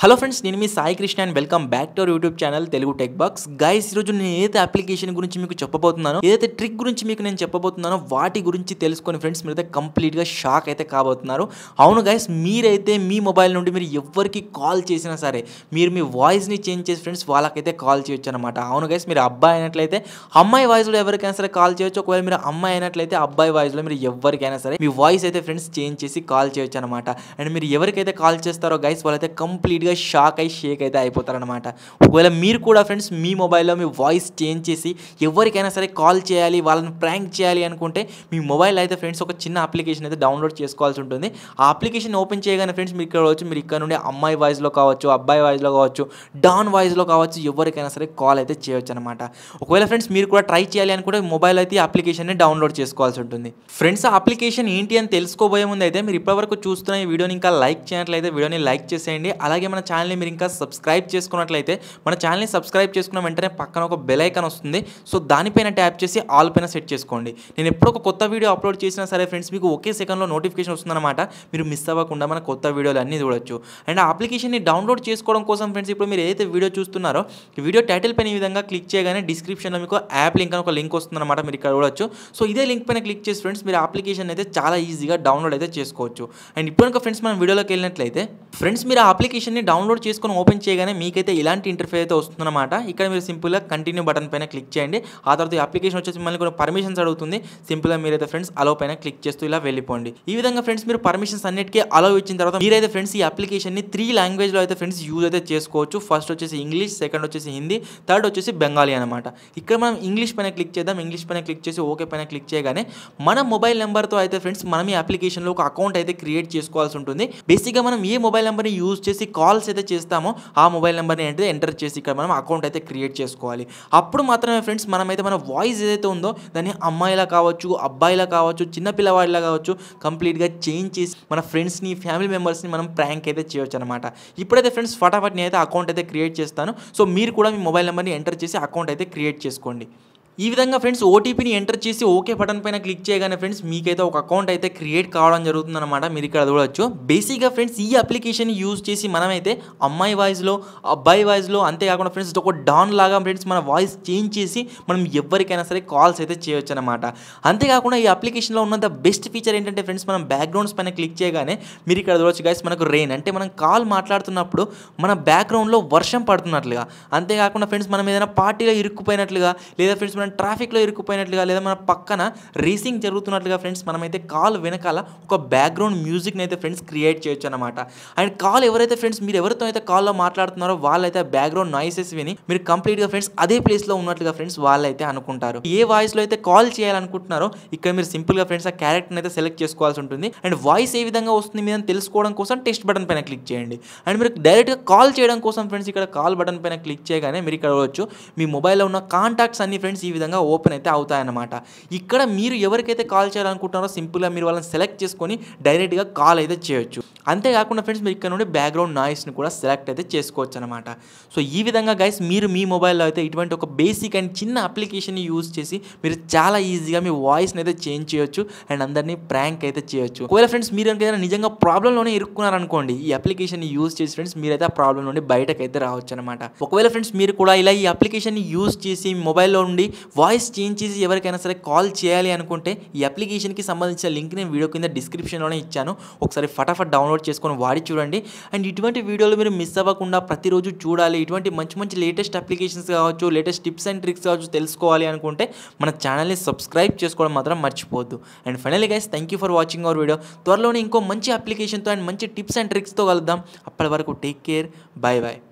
hello friends నేను మీ Sai Krishna and welcome back to YouTube channel Telugu tech box guys ఈరోజు నేను ఏదైతే అప్లికేషన్ గురించి మీకు చెప్పబోతున్నానో ఏదైతే ట్రిక్ గురించి మీకు నేను చెప్పబోతున్నానో వాటి గురించి తెలుసుకొని ఫ్రెండ్స్ మీరు అయితే కంప్లీట్గా షాక్ అయితే కాబోతున్నారు అవును గైస్ మీరైతే మీ మొబైల్ నుండి మీరు ఎవరికి కాల్ చేసినా సరే మీరు మీ వాయిస్ని చేంజ్ చేసి ఫ్రెండ్స్ వాళ్ళకైతే కాల్ చేయొచ్చు అనమాట అవును గైస్ మీరు అబ్బాయి అయినట్లయితే అమ్మాయి వాయిస్లో ఎవరికైనా సరే కాల్ చేయొచ్చు ఒకవేళ మీరు అమ్మాయి అయినట్లయితే అబ్బాయి వాయిస్లో మీరు ఎవరికైనా సరే మీ వాయిస్ అయితే ఫ్రెండ్స్ చేంజ్ చేసి కాల్ చేయొచ్చు అనమాట అండ్ మీరు ఎవరికైతే కాల్ చేస్తారో గైస్ వాళ్ళైతే కంప్లీట్గా ఫుల్గా షాక్ అయి షేక్ అయితే అయిపోతారనమాట ఒకవేళ మీరు కూడా ఫ్రెండ్స్ మీ మొబైల్లో మీ వాయిస్ చేంజ్ చేసి ఎవరికైనా సరే కాల్ చేయాలి వాళ్ళని ప్రాంక్ చేయాలి అనుకుంటే మీ మొబైల్ అయితే ఫ్రెండ్స్ ఒక చిన్న అప్లికేషన్ అయితే డౌన్లోడ్ చేసుకోవాల్సి ఉంటుంది ఆ అప్లికేషన్ ఓపెన్ చేయగానే ఫ్రెండ్స్ మీరు ఇక్కడ వచ్చి మీరు ఇక్కడ నుండి అమ్మాయి వాయిస్లో కావచ్చు అబ్బాయి వాయిస్లో కావచ్చు డాన్ వాయిస్లో కావచ్చు ఎవరికైనా సరే కాల్ అయితే చేయొచ్చు అనమాట ఒకవేళ ఫ్రెండ్స్ మీరు కూడా ట్రై చేయాలి అనుకుంటే మొబైల్ అయితే అప్లికేషన్ని డౌన్లోడ్ చేసుకోవాల్సి ఉంటుంది ఫ్రెండ్స్ ఆ అప్లికేషన్ ఏంటి అని తెలుసుకోబోయే ముందు అయితే మీరు ఇప్పటివరకు చూస్తున్న ఈ వీడియోని ఇంకా లైక్ చేయనట్లయితే వీడియోని లైక్ చేసేయండి అలాగే మన ఛానల్ని మీరు ఇంకా సబ్స్క్రైబ్ చేసుకున్నట్లయితే మన ఛానల్ని సబ్స్క్రైబ్ చేసుకున్న వెంటనే పక్కన ఒక బెలైకన్ వస్తుంది సో దానిపైన ట్యాప్ చేసి ఆల్ పైన సెట్ చేసుకోండి నేను ఎప్పుడు ఒక కొత్త వీడియో అప్లోడ్ చేసినా సరే ఫ్రెండ్స్ మీకు ఒకే సెకండ్లో నోటిఫికేషన్ వస్తుందన్నమాట మీరు మిస్ అవ్వకుండా మన కొత్త వీడియోలు అన్నీ చూడొచ్చు అండ్ ఆ అప్లికేషన్ని డౌన్లోడ్ చేసుకోవడం కోసం ఫ్రెండ్స్ ఇప్పుడు మీరు ఏదైతే వీడియో చూస్తున్నారో వీడియో టైటిల్ పైన ఈ విధంగా క్లిక్ చేయగానే డిస్క్రిప్షన్లో మీకు యాప్ లింక్ అని ఒక లింక్ వస్తుందన్నమాట మీరు ఇక్కడ చూడొచ్చు సో ఇదే లింక్ పైన క్లిక్ చేసి ఫ్రెండ్స్ మీరు అప్లికేషన్ అయితే చాలా ఈజీగా డౌన్లోడ్ అయితే చేసుకోవచ్చు అండ్ ఇప్పుడు ఫ్రెండ్స్ మనం వీడియోలోకి వెళ్ళినట్లయితే ఫ్రెండ్స్ మీరు ఆ అప్లికేషన్ని డౌన్లోడ్ చేసుకొని ఓపెన్ చేయగానే మీకైతే ఇలాంటి ఇంటర్ఫేస్ అయితే వస్తుందన్నమాట ఇక్కడ మీరు సింపుల్గా కంటిన్యూ బటన్ పైన క్లిక్ చేయండి ఆ తర్వాత ఈ అప్లికేషన్ వచ్చేసి మిమ్మల్ని కూడా పర్మిషన్స్ అడుగుతుంది సింపుల్గా మీరైతే ఫ్రెండ్స్ అలో పైన క్లిక్ చేస్తూ ఇలా వెళ్ళిపోండి ఈ విధంగా ఫ్రెండ్స్ మీరు పర్మిషన్స్ అన్నిటికీ అలో ఇచ్చిన తర్వాత మీరైతే ఫ్రెండ్స్ ఈ అప్లికేషన్ని త్రీ లాంగ్వేజ్లో అయితే ఫ్రెండ్స్ యూజ్ అయితే చేసుకోవచ్చు ఫస్ట్ వచ్చేసి ఇంగ్లీష్ సెకండ్ వచ్చేసి హిందీ థర్డ్ వచ్చేసి బెంగాలీ అనమాట ఇక్కడ మనం ఇంగ్లీష్ పైన క్లిక్ చేద్దాం ఇంగ్లీష్ పైన క్లిక్ చేసి ఓకే పైన క్లిక్ చేయగానే మన మొబైల్ నెంబర్తో అయితే ఫ్రెండ్స్ మనం ఈ అప్లికేషన్లో ఒక అకౌంట్ అయితే క్రియేట్ చేసుకోవాల్సి ఉంటుంది బేసిక్గా మనం ఏ మొబైల్ మొబైల్ నెంబర్ని యూజ్ చేసి కాల్స్ అయితే చేస్తామో ఆ మొబైల్ నెంబర్ని ఏంటో ఎంటర్ చేసి ఇక్కడ మనం అకౌంట్ అయితే క్రియేట్ చేసుకోవాలి అప్పుడు మాత్రమే ఫ్రెండ్స్ మనమైతే మన వాయిస్ ఏదైతే ఉందో దాన్ని అమ్మాయిలా కావచ్చు అబ్బాయిలా కావచ్చు చిన్న పిల్లవాడిలా కావచ్చు కంప్లీట్గా చేంజ్ చేసి మన ఫ్రెండ్స్ని ఫ్యామిలీ మెంబర్స్ని మనం ప్రాంక్ అయితే చేయొచ్చు అనమాట ఇప్పుడైతే ఫ్రెండ్స్ ఫటాఫట్ నేను అయితే అకౌంట్ అయితే క్రియేట్ చేస్తాను సో మీరు కూడా మీ మొబైల్ నెంబర్ని ఎంటర్ చేసి అకౌంట్ అయితే క్రియేట్ చేసుకోండి ఈ విధంగా ఫ్రెండ్స్ ఓటీపీని ఎంటర్ చేసి ఓకే బటన్ పైన క్లిక్ చేయగానే ఫ్రెండ్స్ మీకైతే ఒక అకౌంట్ అయితే క్రియేట్ కావడం జరుగుతుందన్నమాట మీరు ఇక్కడ చూడవచ్చు బేసిక్గా ఫ్రెండ్స్ ఈ అప్లికేషన్ యూజ్ చేసి మనమైతే అమ్మాయి వాయిస్లో అబ్బాయి వాయిస్లో అంతేకాకుండా ఫ్రెండ్స్ ఒక డాన్ లాగా ఫ్రెండ్స్ మన వాయిస్ చేంజ్ చేసి మనం ఎవరికైనా సరే కాల్స్ అయితే చేయొచ్చు అనమాట అంతేకాకుండా ఈ అప్లికేషన్లో ఉన్నంత బెస్ట్ ఫీచర్ ఏంటంటే ఫ్రెండ్స్ మనం బ్యాక్గ్రౌండ్స్ పైన క్లిక్ చేయగానే మీరు ఇక్కడ చూడవచ్చు గైస్ మనకు రెయిన్ అంటే మనం కాల్ మాట్లాడుతున్నప్పుడు మన బ్యాక్గ్రౌండ్లో వర్షం పడుతున్నట్లుగా అంతేకాకుండా ఫ్రెండ్స్ మనం ఏదైనా పార్టీలో ఇరుక్కుపోయినట్లుగా లేదా ఫ్రెండ్స్ మనం మనం ట్రాఫిక్లో ఇరుక్కుపోయినట్లుగా లేదా మన పక్కన రేసింగ్ జరుగుతున్నట్లుగా ఫ్రెండ్స్ మనమైతే కాల్ వెనకాల ఒక బ్యాక్గ్రౌండ్ మ్యూజిక్ని అయితే ఫ్రెండ్స్ క్రియేట్ చేయొచ్చు అనమాట అండ్ కాల్ ఎవరైతే ఫ్రెండ్స్ మీరు ఎవరితో అయితే కాల్లో మాట్లాడుతున్నారో వాళ్ళైతే బ్యాక్గ్రౌండ్ నాయిసెస్ విని మీరు కంప్లీట్గా ఫ్రెండ్స్ అదే ప్లేస్లో ఉన్నట్లుగా ఫ్రెండ్స్ వాళ్ళైతే అనుకుంటారు ఏ వాయిస్లో అయితే కాల్ చేయాలనుకుంటున్నారో ఇక్కడ మీరు సింపుల్గా ఫ్రెండ్స్ ఆ క్యారెక్టర్ని అయితే సెలెక్ట్ చేసుకోవాల్సి ఉంటుంది అండ్ వాయిస్ ఏ విధంగా వస్తుంది మీద తెలుసుకోవడం కోసం టెస్ట్ బటన్ పైన క్లిక్ చేయండి అండ్ మీరు డైరెక్ట్గా కాల్ చేయడం కోసం ఫ్రెండ్స్ ఇక్కడ కాల్ బటన్ పైన క్లిక్ చేయగానే మీరు ఇక్కడ వచ్చు మీ మొబైల్లో ఉన్న కాంటాక్ట్స్ అన్ని ఫ్రెండ్స్ ఈ విధంగా ఓపెన్ అయితే అవుతాయన్నమాట ఇక్కడ మీరు ఎవరికైతే కాల్ చేయాలనుకుంటున్నారో సింపుల్గా మీరు వాళ్ళని సెలెక్ట్ చేసుకొని డైరెక్ట్గా కాల్ అయితే చేయొచ్చు అంతేకాకుండా ఫ్రెండ్స్ మీరు ఇక్కడ నుండి బ్యాక్గ్రౌండ్ నాయిస్ని కూడా సెలెక్ట్ అయితే చేసుకోవచ్చు అనమాట సో ఈ విధంగా గైస్ మీరు మీ మొబైల్లో అయితే ఇటువంటి ఒక బేసిక్ అండ్ చిన్న అప్లికేషన్ని యూజ్ చేసి మీరు చాలా ఈజీగా మీ వాయిస్ని అయితే చేంజ్ చేయొచ్చు అండ్ అందరినీ ప్రాంక్ అయితే చేయొచ్చు ఒకవేళ ఫ్రెండ్స్ మీరు ఏదైనా నిజంగా ప్రాబ్లంలోనే ఇరుక్కున్నారనుకోండి ఈ అప్లికేషన్ని యూజ్ చేసి ఫ్రెండ్స్ మీరైతే ఆ ప్రాబ్లం నుండి బయటకు అయితే రావచ్చు అనమాట ఒకవేళ ఫ్రెండ్స్ మీరు కూడా ఇలా ఈ అప్లికేషన్ని యూజ్ చేసి మొబైల్లో నుండి వాయిస్ చేంజ్ చేసి ఎవరికైనా సరే కాల్ చేయాలి అనుకుంటే ఈ అప్లికేషన్కి సంబంధించిన లింక్ నేను వీడియో కింద డిస్క్రిప్షన్లోనే ఇచ్చాను ఒకసారి ఫటాఫట్ డౌన్లోడ్ చేసుకొని వాడి చూడండి అండ్ ఇటువంటి వీడియోలు మీరు మిస్ అవ్వకుండా ప్రతిరోజు చూడాలి ఇటువంటి మంచి మంచి లేటెస్ట్ అప్లికేషన్స్ కావచ్చు లేటెస్ట్ టిప్స్ అండ్ ట్రిక్స్ కావచ్చు తెలుసుకోవాలి అనుకుంటే మన ఛానల్ని సబ్స్క్రైబ్ చేసుకోవడం మాత్రం మర్చిపోద్దు and finally guys thank you for watching our video త్వరలోనే ఇంకో మంచి అప్లికేషన్తో అండ్ మంచి టిప్స్ అండ్ ట్రిక్స్తో కలుద్దాం అప్పటి వరకు టేక్ కేర్ బాయ్ బాయ్